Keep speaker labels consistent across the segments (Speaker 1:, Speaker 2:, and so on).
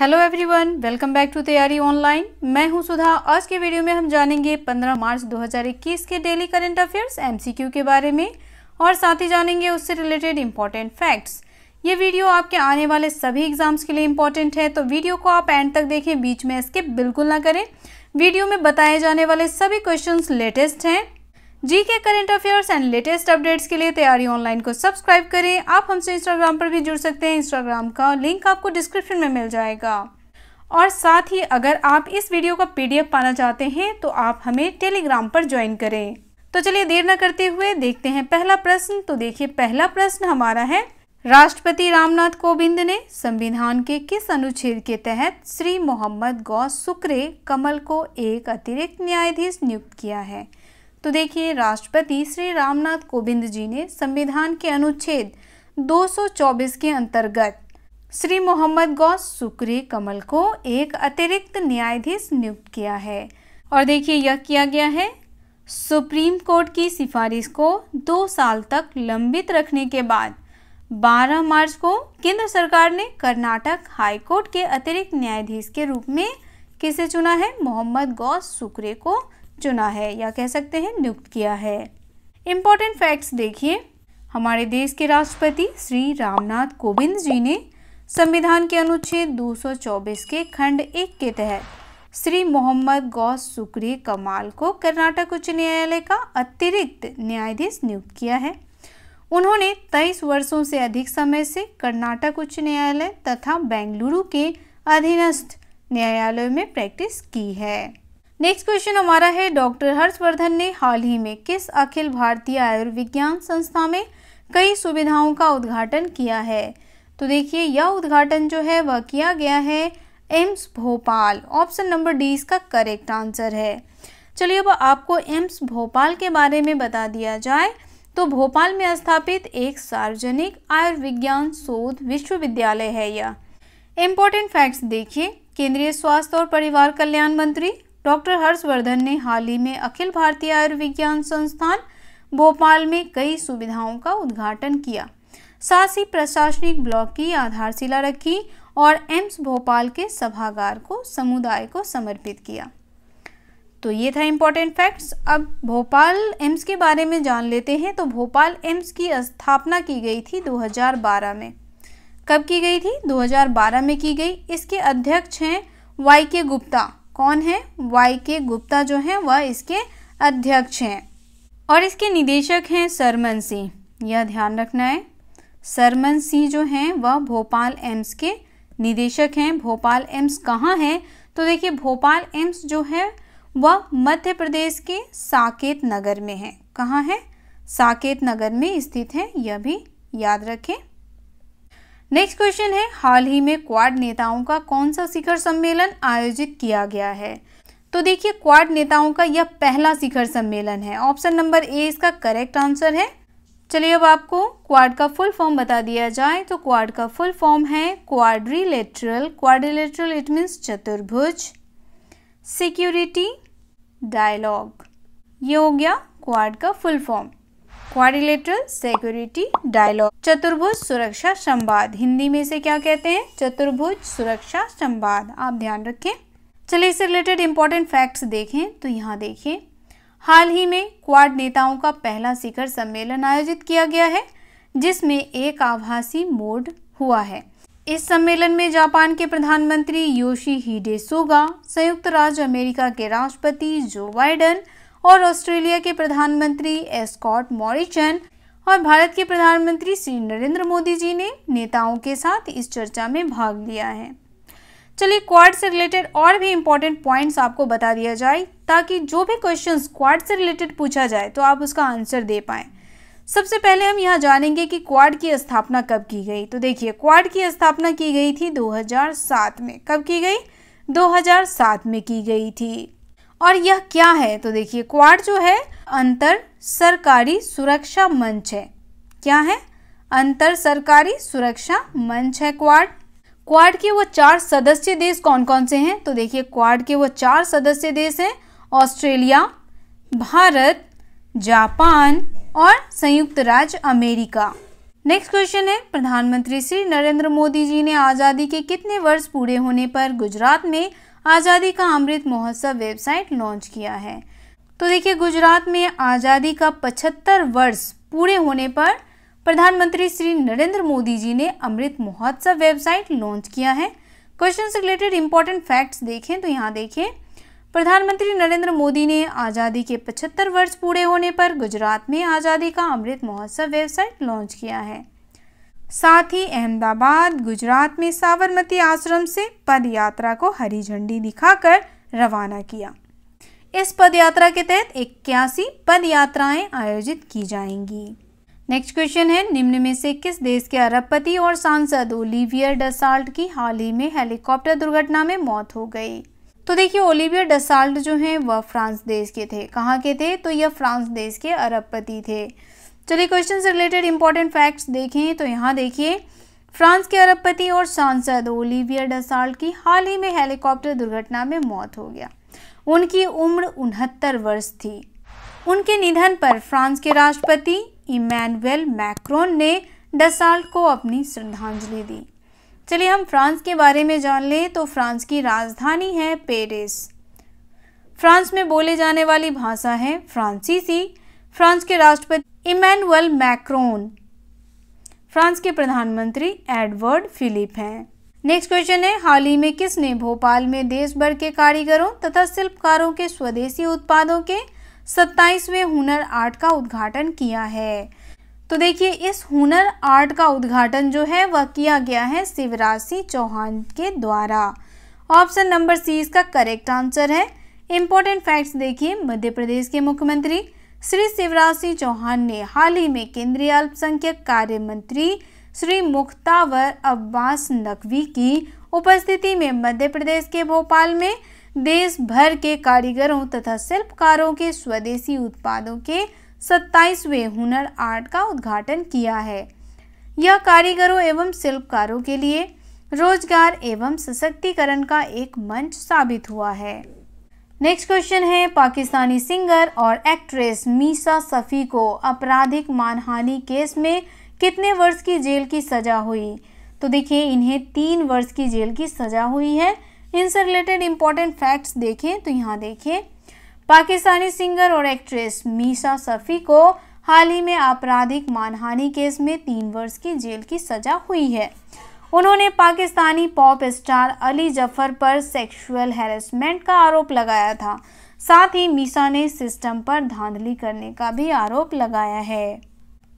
Speaker 1: hello everyone welcome back to Taiyari online मैं हूं सुधा आज के वीडियो में हम जानेंगे 15 मार्च 2021 के डेली करंट अफेयर्स एमसीक्यू के बारे में और साथ ही जानेंगे उससे रिलेटेड इम्पॉर्टेंट फैक्ट्स ये वीडियो आपके आने वाले सभी एग्जाम्स के लिए इम्पॉर्टेंट है तो वीडियो को आप एंड तक देखें बीच में स्किप बिल्कुल ना करें वीडियो में बताए जाने वाले सभी क्वेश्चन लेटेस्ट हैं G K current affairs and latest updates के लिए तैयारी ऑनलाइन को सब्सक्राइब करें आप हमसे इंस्टाग्राम पर भी जुड़ सकते हैं इंस्टाग्राम का लिंक आपको डिस्क्रिप्शन में मिल जाएगा और साथ ही अगर आप इस वीडियो का पीडीएफ पाना चाहते हैं तो आप हमें टेलीग्राम पर ज्वाइन करें तो चलिए देर न करते हुए देखते हैं पहला प्रश्न तो देखिए पहला प्रश्न हमारा है राष्ट्रपति रामनाथ कोविंद ने संविधान के किस अनुच्छेद के तहत श्री मोहम्मद गौ सुक्रे कमल को एक अतिरिक्त न्यायाधीश नियुक्त किया है तो देखिए राष्ट्रपति श्री रामनाथ कोविंद जी ने संविधान के अनुच्छेद 224 के अंतर्गत श्री मोहम्मद गौस सुक्री कमल को एक अतिरिक्त न्यायाधीश नियुक्त किया है और देखिए यह किया गया है सुप्रीम कोर्ट की सिफारिश को दो साल तक लंबित रखने के बाद 12 मार्च को केंद्र सरकार ने कर्नाटक हाई कोर्ट के अतिरिक्त न्यायाधीश के रूप में किसे चुना है मोहम्मद गौस सुक्रे को चुना है या कह सकते हैं नियुक्त किया है इम्पोर्टेंट फैक्ट्स देखिए हमारे देश के राष्ट्रपति श्री रामनाथ कोविंद जी ने संविधान के अनुच्छेद 224 के खंड एक के तहत श्री मोहम्मद गौस सुक्री कमाल को कर्नाटक उच्च न्यायालय का अतिरिक्त न्यायाधीश नियुक्त किया है उन्होंने 23 वर्षों से अधिक समय से कर्नाटक उच्च न्यायालय तथा बेंगलुरु के अधीनस्थ न्यायालयों में प्रैक्टिस की है नेक्स्ट क्वेश्चन हमारा है डॉक्टर हर्षवर्धन ने हाल ही में किस अखिल भारतीय आयुर्विज्ञान संस्था में कई सुविधाओं का उद्घाटन किया है तो देखिए यह उद्घाटन जो है वह किया गया है AIIMS Bhopal option number D इसका करेक्ट आंसर है चलिए अब आपको एम्स भोपाल के बारे में बता दिया जाए तो भोपाल में स्थापित एक सार्वजनिक आयुर्विज्ञान शोध विश्वविद्यालय है यह इम्पोर्टेंट फैक्ट्स देखिए केंद्रीय स्वास्थ्य और परिवार कल्याण मंत्री डॉक्टर हर्षवर्धन ने हाल ही में अखिल भारतीय आयुर्विज्ञान संस्थान भोपाल में कई सुविधाओं का उद्घाटन किया साथ ही प्रशासनिक ब्लॉक की आधारशिला रखी और एम्स भोपाल के सभागार को समुदाय को समर्पित किया तो ये था इम्पोर्टेंट फैक्ट्स अब भोपाल एम्स के बारे में जान लेते हैं तो भोपाल एम्स की स्थापना की गई थी 2012 में कब की गई थी 2012 में की गई इसके अध्यक्ष हैं वाई के गुप्ता कौन है वाई के गुप्ता जो हैं वह इसके अध्यक्ष हैं और इसके निदेशक हैं सरमन सिंह यह ध्यान रखना है सरमन सिंह जो हैं वह भोपाल एम्स के निदेशक हैं भोपाल एम्स कहाँ है तो देखिए भोपाल एम्स जो है वह मध्य प्रदेश के साकेत नगर में है कहाँ है साकेत नगर में स्थित है यह भी याद रखें नेक्स्ट क्वेश्चन है हाल ही में क्वाड नेताओं का कौन सा शिखर सम्मेलन आयोजित किया गया है तो देखिए क्वाड नेताओं का यह पहला शिखर सम्मेलन है ऑप्शन नंबर ए इसका करेक्ट आंसर है चलिए अब आपको क्वाड का फुल फॉर्म बता दिया जाए तो क्वाड का फुल फॉर्म है क्वाड्रीलेटरल क्वाड्रीलेटरल इट मीन्स चतुर्भुज सिक्योरिटी डायलॉग ये हो गया क्वाड का full form quadrilateral security dialogue चतुर्भुज सुरक्षा संवाद हिंदी में इसे क्या कहते हैं चतुर्भुज सुरक्षा संवाद आप ध्यान रखें चलिए इससे रिलेटेड इंपॉर्टेंट फैक्ट्स देखें तो यहाँ देखिए हाल ही में क्वाड नेताओं का पहला शिखर सम्मेलन आयोजित किया गया है जिसमें एक आभासी मोड हुआ है इस सम्मेलन में जापान के प्रधानमंत्री योशी हिडे सुगा संयुक्त राज्य अमेरिका के राष्ट्रपति जो बाइडन और ऑस्ट्रेलिया के प्रधानमंत्री एस्कॉट मॉरिचन और भारत के प्रधानमंत्री श्री नरेंद्र मोदी जी ने नेताओं के साथ इस चर्चा में भाग लिया है चलिए क्वाड से रिलेटेड और भी इम्पोर्टेंट पॉइंट्स आपको बता दिया जाए ताकि जो भी क्वेश्चन क्वाड से रिलेटेड पूछा जाए तो आप उसका आंसर दे पाए सबसे पहले हम यहाँ जानेंगे कि क्वाड की स्थापना कब की गई तो देखिए क्वाड की स्थापना की गई थी 2007 में कब की गई 2007 में की गई थी और यह क्या है तो देखिए क्वाड जो है अंतर सरकारी सुरक्षा मंच है क्या है अंतर सरकारी सुरक्षा मंच है क्वाड क्वाड के वो चार सदस्य देश कौन कौन से हैं तो देखिए क्वाड के वो चार सदस्य देश हैं ऑस्ट्रेलिया भारत जापान और संयुक्त राज्य अमेरिका नेक्स्ट क्वेश्चन है प्रधानमंत्री श्री नरेंद्र मोदी जी ने आज़ादी के कितने वर्ष पूरे होने पर गुजरात में आज़ादी का अमृत महोत्सव वेबसाइट लॉन्च किया है तो देखिए गुजरात में आज़ादी का 75 वर्ष पूरे होने पर प्रधानमंत्री श्री नरेंद्र मोदी जी ने अमृत महोत्सव वेबसाइट लॉन्च किया है क्वेश्चन से रिलेटेड इंपॉर्टेंट फैक्ट्स देखें तो यहाँ देखें प्रधानमंत्री नरेंद्र मोदी ने आज़ादी के 75 वर्ष पूरे होने पर गुजरात में आज़ादी का अमृत महोत्सव वेबसाइट लॉन्च किया है साथ ही अहमदाबाद गुजरात में साबरमती आश्रम से पद यात्रा को हरी झंडी दिखाकर रवाना किया इस पद यात्रा के तहत इक्यासी पद यात्राएं आयोजित की जाएंगी नेक्स्ट क्वेश्चन है निम्न में से किस देश के अरबपति और सांसद ओलिवियर डसाल्ट की हाल ही में हेलीकॉप्टर दुर्घटना में मौत हो गई तो देखिए ओलिवियर डसाल्ट जो हैं वह फ्रांस देश के थे कहाँ के थे तो यह फ्रांस देश के अरबपति थे चलिए क्वेश्चन से रिलेटेड इंपॉर्टेंट फैक्ट्स देखें तो यहाँ देखिए फ्रांस के अरबपति और सांसद ओलिवियर डसाल्ट की हाल ही में हेलीकॉप्टर दुर्घटना में मौत हो गया उनकी उम्र उनहत्तर वर्ष थी उनके निधन पर फ्रांस के राष्ट्रपति इमैनुअल मैक्रोन ने डसाल्ट को अपनी श्रद्धांजलि दी चलिए हम फ्रांस के बारे में जान लें तो फ्रांस की राजधानी है पेरिस फ्रांस में बोले जाने वाली भाषा है फ्रांसीसी फ्रांस के राष्ट्रपति इमैनुअल मैक्रोन फ्रांस के प्रधानमंत्री एडवर्ड फिलिप हैं नेक्स्ट क्वेश्चन है हाल ही में किसने भोपाल में देश भर के कारीगरों तथा शिल्पकारों के स्वदेशी उत्पादों के सत्ताईसवें हुनर आर्ट का उद्घाटन किया है तो देखिए इस हुनर आर्ट का उद्घाटन जो है वह किया गया है शिवराज सिंह चौहान के द्वारा ऑप्शन नंबर सी इसका करेक्ट आंसर है इम्पोर्टेंट फैक्ट्स देखिए मध्य प्रदेश के मुख्यमंत्री श्री शिवराज सिंह चौहान ने हाल ही में केंद्रीय अल्पसंख्यक कार्य मंत्री श्री मुख्तावर अब्बास नकवी की उपस्थिति में मध्य प्रदेश के भोपाल में देश भर के कारीगरों तथा शिल्पकारों के स्वदेशी उत्पादों के सत्ताईसवें हुनर आर्ट का उद्घाटन किया है यह कारीगरों एवं शिल्पकारों के लिए रोजगार एवं सशक्तिकरण का एक मंच साबित हुआ है नेक्स्ट क्वेश्चन है पाकिस्तानी सिंगर और एक्ट्रेस मीसा सफ़ी को आपराधिक मानहानि केस में कितने वर्ष की जेल की सज़ा हुई तो देखिए इन्हें तीन वर्ष की जेल की सज़ा हुई है इनसे रिलेटेड इम्पॉर्टेंट फैक्ट्स देखें तो यहाँ देखें पाकिस्तानी सिंगर और एक्ट्रेस मीसा सफ़ी को हाल ही में आपराधिक मानहानि केस में तीन वर्ष की जेल की सज़ा हुई है उन्होंने पाकिस्तानी पॉप स्टार अली जफर पर सेक्सुअल हैरेसमेंट का आरोप लगाया था साथ ही मीसा ने सिस्टम पर धांधली करने का भी आरोप लगाया है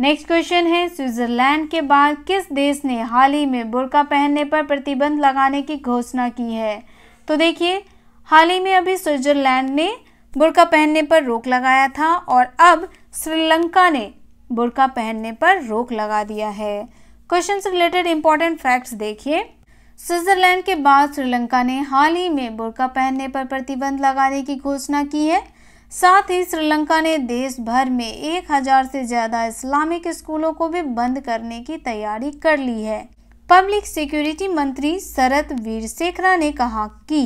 Speaker 1: नेक्स्ट क्वेश्चन है स्विट्जरलैंड के बाद किस देश ने हाल ही में बुरका पहनने पर प्रतिबंध लगाने की घोषणा की है तो देखिए हाल ही में अभी स्विट्जरलैंड ने बुरका पहनने पर रोक लगाया था और अब श्रीलंका ने बुरका पहनने पर रोक लगा दिया है क्वेश्चन से रिलेटेड इंपॉर्टेंट फैक्ट्स देखिए स्विट्जरलैंड के बाद श्रीलंका ने हाल ही में बुरका पहनने पर प्रतिबंध लगाने की घोषणा की है साथ ही श्रीलंका ने देश भर में एक हजार से ज़्यादा इस्लामिक स्कूलों को भी बंद करने की तैयारी कर ली है पब्लिक सिक्योरिटी मंत्री शरत वीरसेखरा ने कहा कि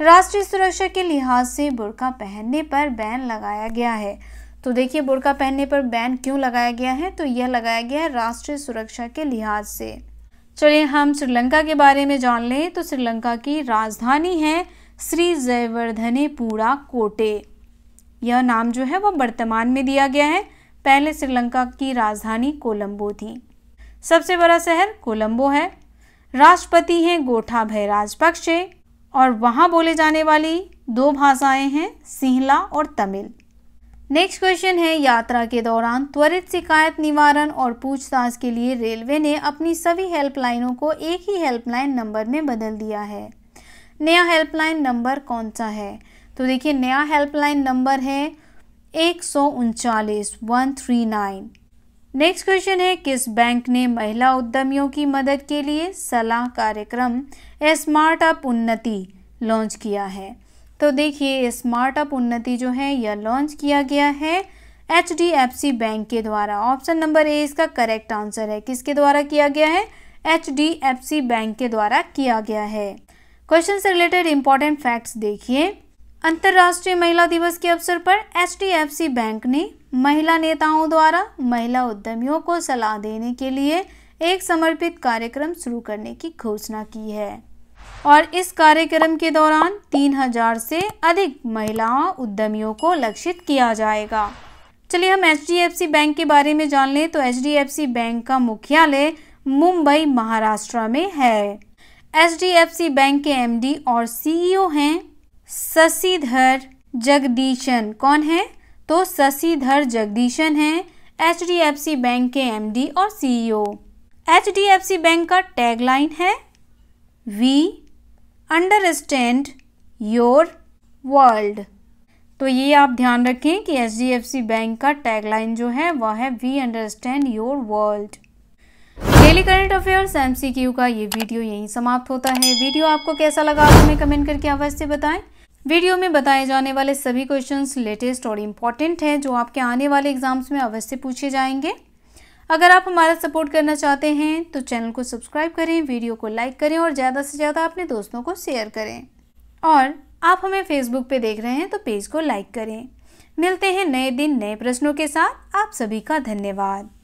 Speaker 1: राष्ट्रीय सुरक्षा के लिहाज से बुरका पहनने पर बैन लगाया गया है तो देखिए बुरका पहनने पर बैन क्यों लगाया गया है तो यह लगाया गया है राष्ट्रीय सुरक्षा के लिहाज से चलिए हम श्रीलंका के बारे में जान लें तो श्रीलंका की राजधानी है श्री पूरा कोटे यह नाम जो है वह वर्तमान में दिया गया है पहले श्रीलंका की राजधानी कोलंबो थी सबसे बड़ा शहर कोलंबो है राष्ट्रपति हैं भय राजपक्षे और वहाँ बोले जाने वाली दो भाषाएं हैं सिंहला और तमिल नेक्स्ट क्वेश्चन है यात्रा के दौरान त्वरित शिकायत निवारण और पूछताछ के लिए रेलवे ने अपनी सभी हेल्पलाइनों को एक ही हेल्पलाइन नंबर में बदल दिया है नया हेल्पलाइन नंबर कौन सा है तो देखिए नया हेल्पलाइन नंबर है एक सौ उनचालीस one three nine next question है किस बैंक ने महिला उद्यमियों की मदद के लिए सलाह कार्यक्रम स्मार्ट अप उन्नति लॉन्च किया है तो देखिए स्मार्ट अप उन्नति जो है यह लॉन्च किया गया है H D F C bank के द्वारा ऑप्शन नंबर ए इसका करेक्ट आंसर है किसके द्वारा किया गया है H D F C bank के द्वारा किया गया है क्वेश्चन से रिलेटेड इंपॉर्टेंट फैक्ट्स देखिए अंतर्राष्ट्रीय महिला दिवस के अवसर पर H D F C bank ने महिला नेताओं द्वारा महिला उद्यमियों को सलाह देने के लिए एक समर्पित कार्यक्रम शुरू करने की घोषणा की है और इस कार्यक्रम के दौरान 3000 से अधिक महिलाओं उद्यमियों को लक्षित किया जाएगा चलिए हम एच बैंक के बारे में जान लें तो एच बैंक का मुख्यालय मुंबई महाराष्ट्र में है एच बैंक के एमडी और सीईओ e हैं शशिधर जगदीशन कौन है तो शशिधर जगदीशन e है एच बैंक के एमडी और सीईओ एच बैंक का टैगलाइन है we अंडरस्टैंड योर वर्ल्ड तो ये आप ध्यान रखें कि H D F C bank का टैगलाइन जो है वह है we understand your world daily current affairs Q का ये वीडियो यहीं समाप्त होता है वीडियो आपको कैसा लगा आप हमें कमेंट करके अवश्य बताएं वीडियो में बताए जाने वाले सभी क्वेश्चंस लेटेस्ट और इम्पॉर्टेंट हैं जो आपके आने वाले एग्जाम्स में अवश्य पूछे जाएंगे अगर आप हमारा सपोर्ट करना चाहते हैं तो चैनल को सब्सक्राइब करें वीडियो को लाइक करें और ज़्यादा से ज़्यादा अपने दोस्तों को शेयर करें और आप हमें फेसबुक पे देख रहे हैं तो पेज को लाइक करें मिलते हैं नए दिन नए प्रश्नों के साथ आप सभी का धन्यवाद